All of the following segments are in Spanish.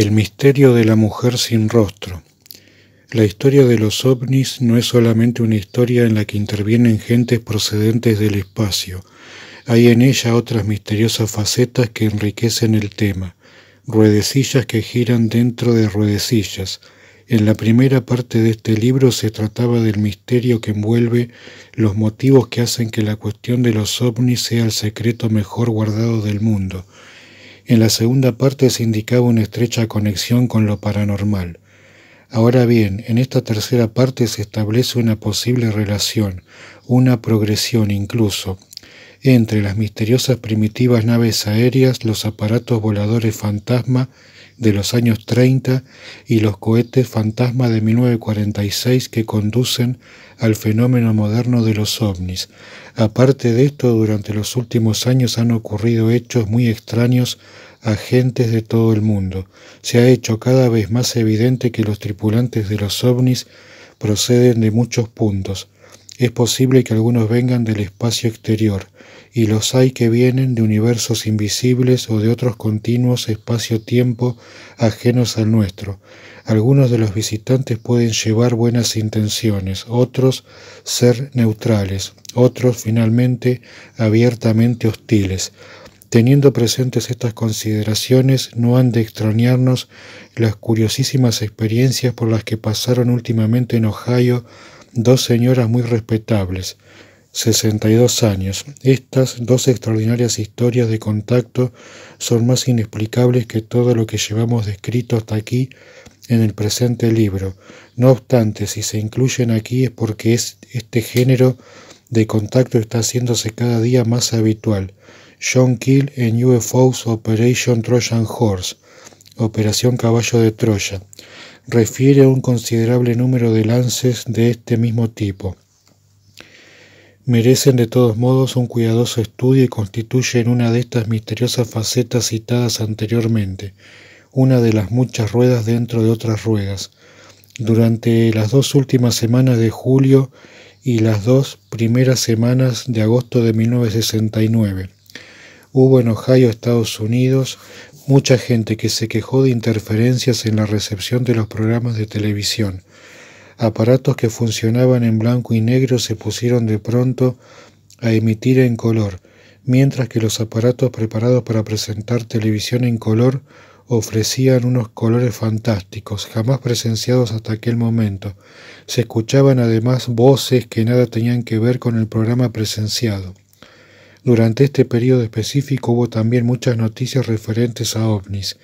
El misterio de la mujer sin rostro. La historia de los ovnis no es solamente una historia en la que intervienen gentes procedentes del espacio. Hay en ella otras misteriosas facetas que enriquecen el tema, ruedecillas que giran dentro de ruedecillas. En la primera parte de este libro se trataba del misterio que envuelve los motivos que hacen que la cuestión de los ovnis sea el secreto mejor guardado del mundo en la segunda parte se indicaba una estrecha conexión con lo paranormal. Ahora bien, en esta tercera parte se establece una posible relación, una progresión incluso, entre las misteriosas primitivas naves aéreas, los aparatos voladores fantasma de los años 30 y los cohetes fantasma de 1946 que conducen al fenómeno moderno de los ovnis. Aparte de esto, durante los últimos años han ocurrido hechos muy extraños agentes de todo el mundo. Se ha hecho cada vez más evidente que los tripulantes de los ovnis proceden de muchos puntos. Es posible que algunos vengan del espacio exterior, y los hay que vienen de universos invisibles o de otros continuos espacio-tiempo ajenos al nuestro. Algunos de los visitantes pueden llevar buenas intenciones, otros ser neutrales, otros finalmente abiertamente hostiles, Teniendo presentes estas consideraciones, no han de extrañarnos las curiosísimas experiencias por las que pasaron últimamente en Ohio dos señoras muy respetables, 62 años. Estas dos extraordinarias historias de contacto son más inexplicables que todo lo que llevamos descrito hasta aquí en el presente libro. No obstante, si se incluyen aquí es porque este género de contacto está haciéndose cada día más habitual John Kill en UFOs Operation Trojan Horse, Operación Caballo de Troya, refiere a un considerable número de lances de este mismo tipo. Merecen de todos modos un cuidadoso estudio y constituyen una de estas misteriosas facetas citadas anteriormente, una de las muchas ruedas dentro de otras ruedas. Durante las dos últimas semanas de julio y las dos primeras semanas de agosto de 1969, Hubo en Ohio, Estados Unidos, mucha gente que se quejó de interferencias en la recepción de los programas de televisión. Aparatos que funcionaban en blanco y negro se pusieron de pronto a emitir en color, mientras que los aparatos preparados para presentar televisión en color ofrecían unos colores fantásticos, jamás presenciados hasta aquel momento. Se escuchaban además voces que nada tenían que ver con el programa presenciado. Durante este periodo específico hubo también muchas noticias referentes a ovnis.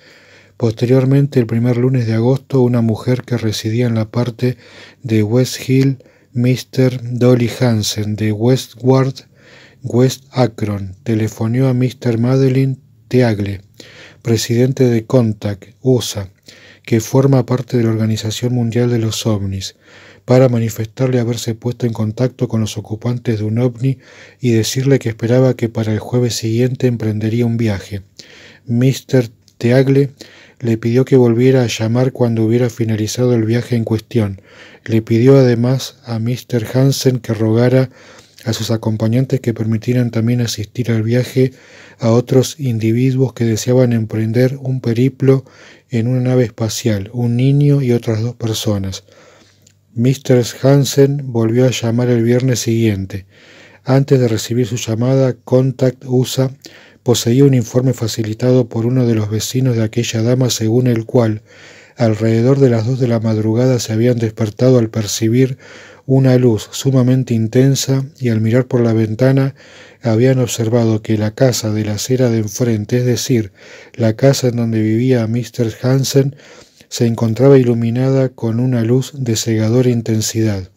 Posteriormente, el primer lunes de agosto, una mujer que residía en la parte de West Hill, Mr. Dolly Hansen, de Westward, West Akron, telefonó a Mr. Madeline Teagle, presidente de Contact, USA, que forma parte de la Organización Mundial de los OVNIs, para manifestarle haberse puesto en contacto con los ocupantes de un ovni y decirle que esperaba que para el jueves siguiente emprendería un viaje. Mr. Teagle le pidió que volviera a llamar cuando hubiera finalizado el viaje en cuestión. Le pidió además a Mr. Hansen que rogara a sus acompañantes que permitieran también asistir al viaje a otros individuos que deseaban emprender un periplo en una nave espacial, un niño y otras dos personas. Mr. Hansen volvió a llamar el viernes siguiente. Antes de recibir su llamada, Contact USA poseía un informe facilitado por uno de los vecinos de aquella dama según el cual alrededor de las dos de la madrugada se habían despertado al percibir una luz sumamente intensa y al mirar por la ventana habían observado que la casa de la acera de enfrente, es decir, la casa en donde vivía Mr. Hansen, se encontraba iluminada con una luz de cegadora intensidad.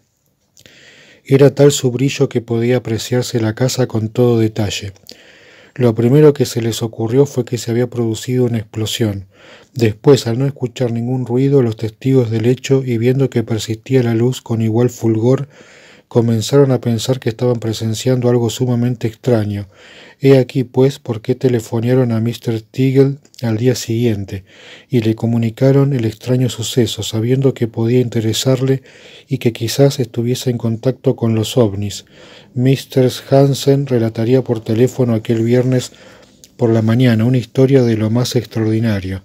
Era tal su brillo que podía apreciarse la casa con todo detalle. Lo primero que se les ocurrió fue que se había producido una explosión, Después, al no escuchar ningún ruido, los testigos del hecho, y viendo que persistía la luz con igual fulgor, comenzaron a pensar que estaban presenciando algo sumamente extraño. He aquí, pues, por qué telefonearon a Mr. Teagle al día siguiente y le comunicaron el extraño suceso, sabiendo que podía interesarle y que quizás estuviese en contacto con los ovnis. Mr. Hansen relataría por teléfono aquel viernes por la mañana una historia de lo más extraordinario.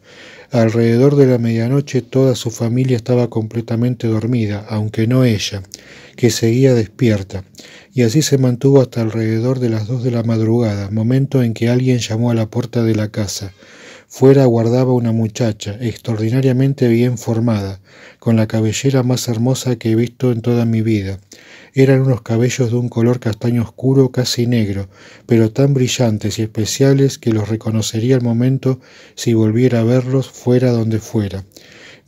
Alrededor de la medianoche toda su familia estaba completamente dormida, aunque no ella, que seguía despierta, y así se mantuvo hasta alrededor de las dos de la madrugada, momento en que alguien llamó a la puerta de la casa. Fuera aguardaba una muchacha, extraordinariamente bien formada, con la cabellera más hermosa que he visto en toda mi vida, eran unos cabellos de un color castaño oscuro, casi negro, pero tan brillantes y especiales que los reconocería al momento si volviera a verlos fuera donde fuera.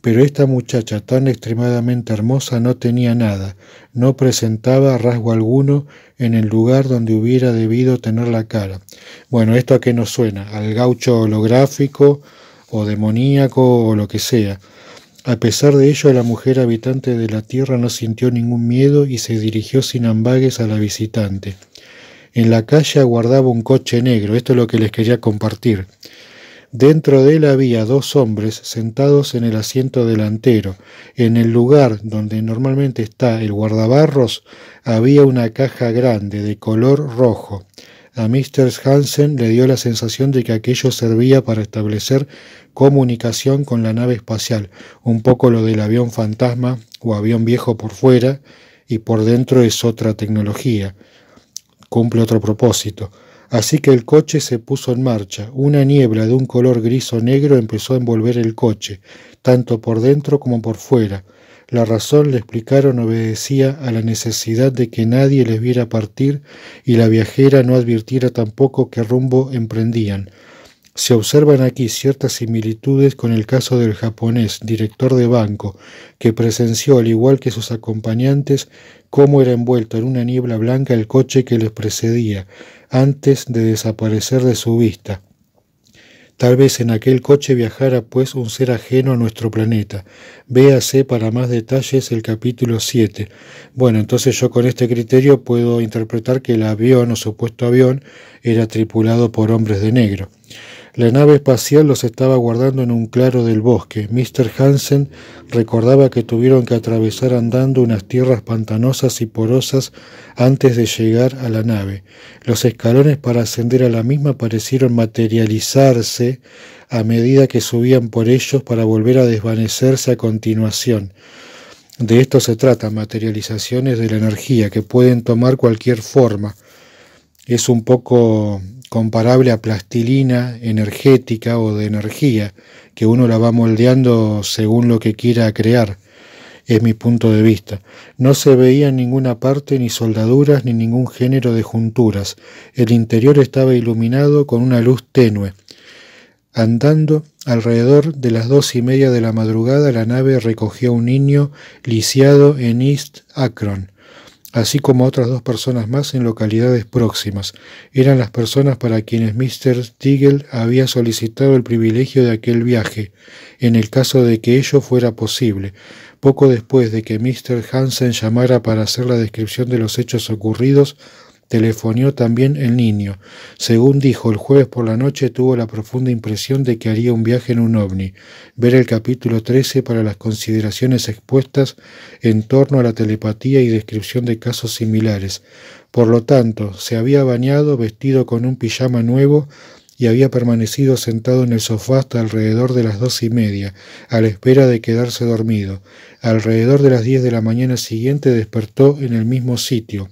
Pero esta muchacha tan extremadamente hermosa no tenía nada, no presentaba rasgo alguno en el lugar donde hubiera debido tener la cara. Bueno, ¿esto a qué nos suena? Al gaucho holográfico o demoníaco o lo que sea. A pesar de ello, la mujer habitante de la tierra no sintió ningún miedo y se dirigió sin ambagues a la visitante. En la calle aguardaba un coche negro, esto es lo que les quería compartir. Dentro de él había dos hombres sentados en el asiento delantero. En el lugar donde normalmente está el guardabarros había una caja grande de color rojo. A Mr. Hansen le dio la sensación de que aquello servía para establecer comunicación con la nave espacial, un poco lo del avión fantasma o avión viejo por fuera y por dentro es otra tecnología, cumple otro propósito. Así que el coche se puso en marcha. Una niebla de un color gris o negro empezó a envolver el coche, tanto por dentro como por fuera. La razón, le explicaron, obedecía a la necesidad de que nadie les viera partir y la viajera no advirtiera tampoco qué rumbo emprendían. Se observan aquí ciertas similitudes con el caso del japonés, director de banco, que presenció, al igual que sus acompañantes, cómo era envuelto en una niebla blanca el coche que les precedía, antes de desaparecer de su vista. Tal vez en aquel coche viajara pues un ser ajeno a nuestro planeta. Véase para más detalles el capítulo 7. Bueno, entonces yo con este criterio puedo interpretar que el avión o supuesto avión era tripulado por hombres de negro. La nave espacial los estaba guardando en un claro del bosque. Mr. Hansen recordaba que tuvieron que atravesar andando unas tierras pantanosas y porosas antes de llegar a la nave. Los escalones para ascender a la misma parecieron materializarse a medida que subían por ellos para volver a desvanecerse a continuación. De esto se trata, materializaciones de la energía que pueden tomar cualquier forma. Es un poco comparable a plastilina energética o de energía, que uno la va moldeando según lo que quiera crear, es mi punto de vista. No se veía en ninguna parte ni soldaduras ni ningún género de junturas. El interior estaba iluminado con una luz tenue. Andando alrededor de las dos y media de la madrugada, la nave recogió a un niño lisiado en East Akron así como otras dos personas más en localidades próximas. Eran las personas para quienes Mr. Tigel había solicitado el privilegio de aquel viaje, en el caso de que ello fuera posible. Poco después de que Mr. Hansen llamara para hacer la descripción de los hechos ocurridos, Telefoneó también el niño. Según dijo, el jueves por la noche tuvo la profunda impresión de que haría un viaje en un ovni. Ver el capítulo 13 para las consideraciones expuestas en torno a la telepatía y descripción de casos similares. Por lo tanto, se había bañado, vestido con un pijama nuevo, y había permanecido sentado en el sofá hasta alrededor de las dos y media, a la espera de quedarse dormido. Alrededor de las diez de la mañana siguiente despertó en el mismo sitio.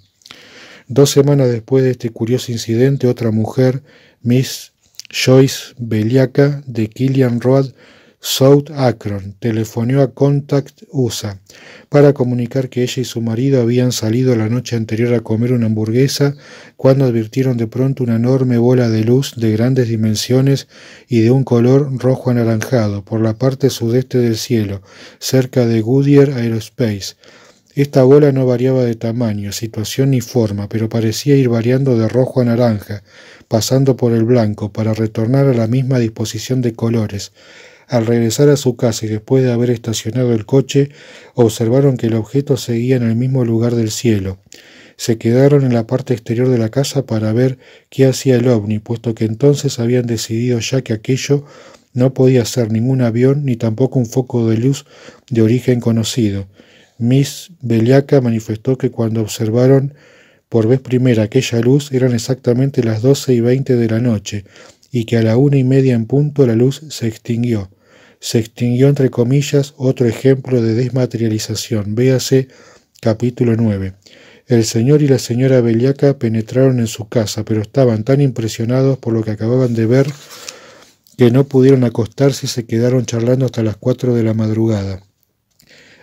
Dos semanas después de este curioso incidente, otra mujer, Miss Joyce Beliaca, de Killian Road, South Akron, telefonó a Contact USA para comunicar que ella y su marido habían salido la noche anterior a comer una hamburguesa cuando advirtieron de pronto una enorme bola de luz de grandes dimensiones y de un color rojo anaranjado por la parte sudeste del cielo, cerca de Goodyear Aerospace. Esta bola no variaba de tamaño, situación ni forma, pero parecía ir variando de rojo a naranja, pasando por el blanco, para retornar a la misma disposición de colores. Al regresar a su casa y después de haber estacionado el coche, observaron que el objeto seguía en el mismo lugar del cielo. Se quedaron en la parte exterior de la casa para ver qué hacía el ovni, puesto que entonces habían decidido ya que aquello no podía ser ningún avión ni tampoco un foco de luz de origen conocido. Miss Beliaca manifestó que cuando observaron por vez primera aquella luz eran exactamente las doce y veinte de la noche y que a la una y media en punto la luz se extinguió. Se extinguió entre comillas otro ejemplo de desmaterialización. Véase capítulo nueve. El señor y la señora Beliaca penetraron en su casa, pero estaban tan impresionados por lo que acababan de ver que no pudieron acostarse y se quedaron charlando hasta las cuatro de la madrugada.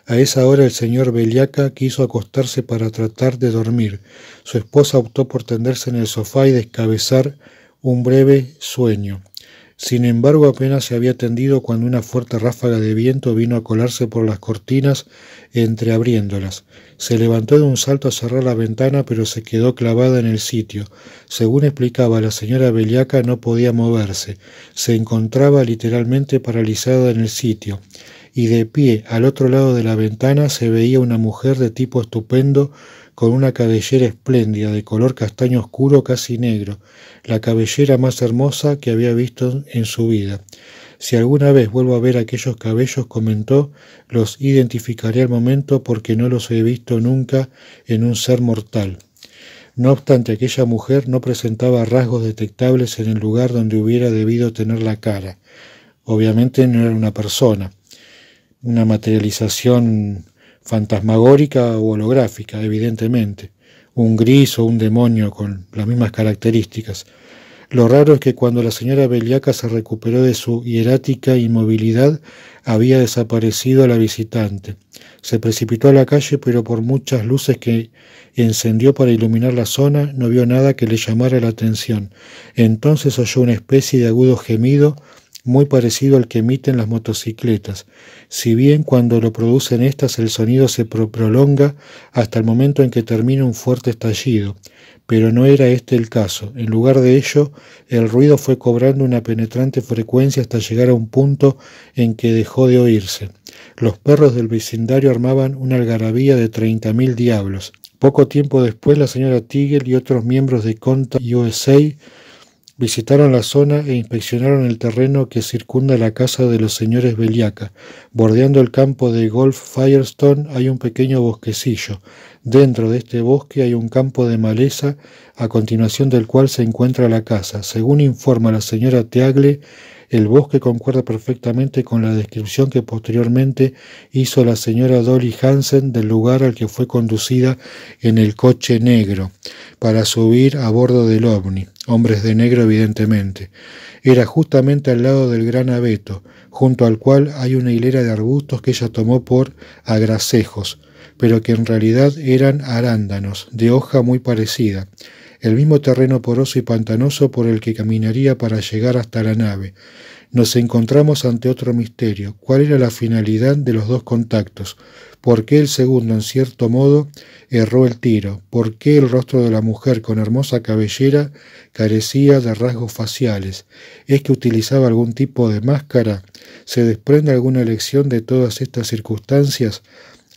A esa hora el señor Beliaca quiso acostarse para tratar de dormir. Su esposa optó por tenderse en el sofá y descabezar un breve sueño. Sin embargo, apenas se había tendido cuando una fuerte ráfaga de viento vino a colarse por las cortinas entreabriéndolas. Se levantó de un salto a cerrar la ventana, pero se quedó clavada en el sitio. Según explicaba la señora Beliaca, no podía moverse. Se encontraba literalmente paralizada en el sitio y de pie al otro lado de la ventana se veía una mujer de tipo estupendo con una cabellera espléndida de color castaño oscuro casi negro, la cabellera más hermosa que había visto en su vida. Si alguna vez vuelvo a ver aquellos cabellos, comentó, los identificaré al momento porque no los he visto nunca en un ser mortal. No obstante, aquella mujer no presentaba rasgos detectables en el lugar donde hubiera debido tener la cara. Obviamente no era una persona una materialización fantasmagórica o holográfica, evidentemente, un gris o un demonio con las mismas características. Lo raro es que cuando la señora Beliaca se recuperó de su hierática inmovilidad, había desaparecido la visitante. Se precipitó a la calle, pero por muchas luces que encendió para iluminar la zona, no vio nada que le llamara la atención. Entonces oyó una especie de agudo gemido muy parecido al que emiten las motocicletas, si bien cuando lo producen estas el sonido se prolonga hasta el momento en que termina un fuerte estallido, pero no era este el caso. En lugar de ello, el ruido fue cobrando una penetrante frecuencia hasta llegar a un punto en que dejó de oírse. Los perros del vecindario armaban una algarabía de treinta mil diablos. Poco tiempo después, la señora Tigel y otros miembros de Conta USA Visitaron la zona e inspeccionaron el terreno que circunda la casa de los señores Beliaca. Bordeando el campo de golf Firestone hay un pequeño bosquecillo. Dentro de este bosque hay un campo de maleza, a continuación del cual se encuentra la casa. Según informa la señora Teagle, el bosque concuerda perfectamente con la descripción que posteriormente hizo la señora Dolly Hansen del lugar al que fue conducida en el coche negro para subir a bordo del ovni hombres de negro evidentemente. Era justamente al lado del gran abeto, junto al cual hay una hilera de arbustos que ella tomó por agracejos, pero que en realidad eran arándanos, de hoja muy parecida, el mismo terreno poroso y pantanoso por el que caminaría para llegar hasta la nave, nos encontramos ante otro misterio. ¿Cuál era la finalidad de los dos contactos? ¿Por qué el segundo, en cierto modo, erró el tiro? ¿Por qué el rostro de la mujer con hermosa cabellera carecía de rasgos faciales? ¿Es que utilizaba algún tipo de máscara? ¿Se desprende alguna lección de todas estas circunstancias?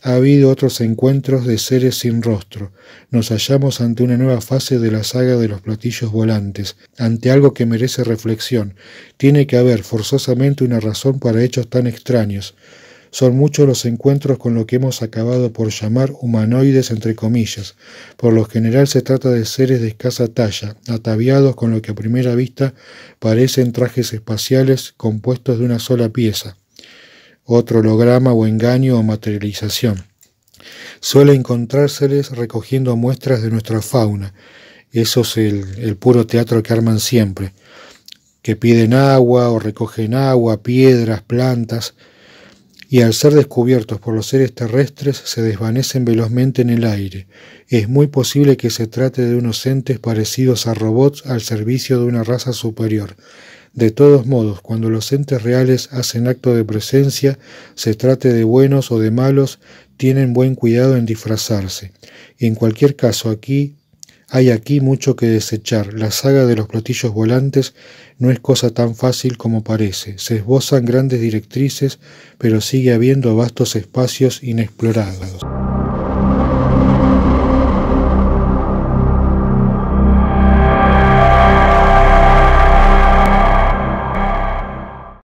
Ha habido otros encuentros de seres sin rostro. Nos hallamos ante una nueva fase de la saga de los platillos volantes, ante algo que merece reflexión. Tiene que haber forzosamente una razón para hechos tan extraños. Son muchos los encuentros con lo que hemos acabado por llamar humanoides entre comillas. Por lo general se trata de seres de escasa talla, ataviados con lo que a primera vista parecen trajes espaciales compuestos de una sola pieza otro holograma o engaño o materialización. Suele encontrárseles recogiendo muestras de nuestra fauna. Eso es el, el puro teatro que arman siempre, que piden agua o recogen agua, piedras, plantas, y al ser descubiertos por los seres terrestres se desvanecen velozmente en el aire. Es muy posible que se trate de unos entes parecidos a robots al servicio de una raza superior, de todos modos, cuando los entes reales hacen acto de presencia, se trate de buenos o de malos, tienen buen cuidado en disfrazarse. Y en cualquier caso, aquí hay aquí mucho que desechar. La saga de los platillos volantes no es cosa tan fácil como parece. Se esbozan grandes directrices, pero sigue habiendo vastos espacios inexplorados.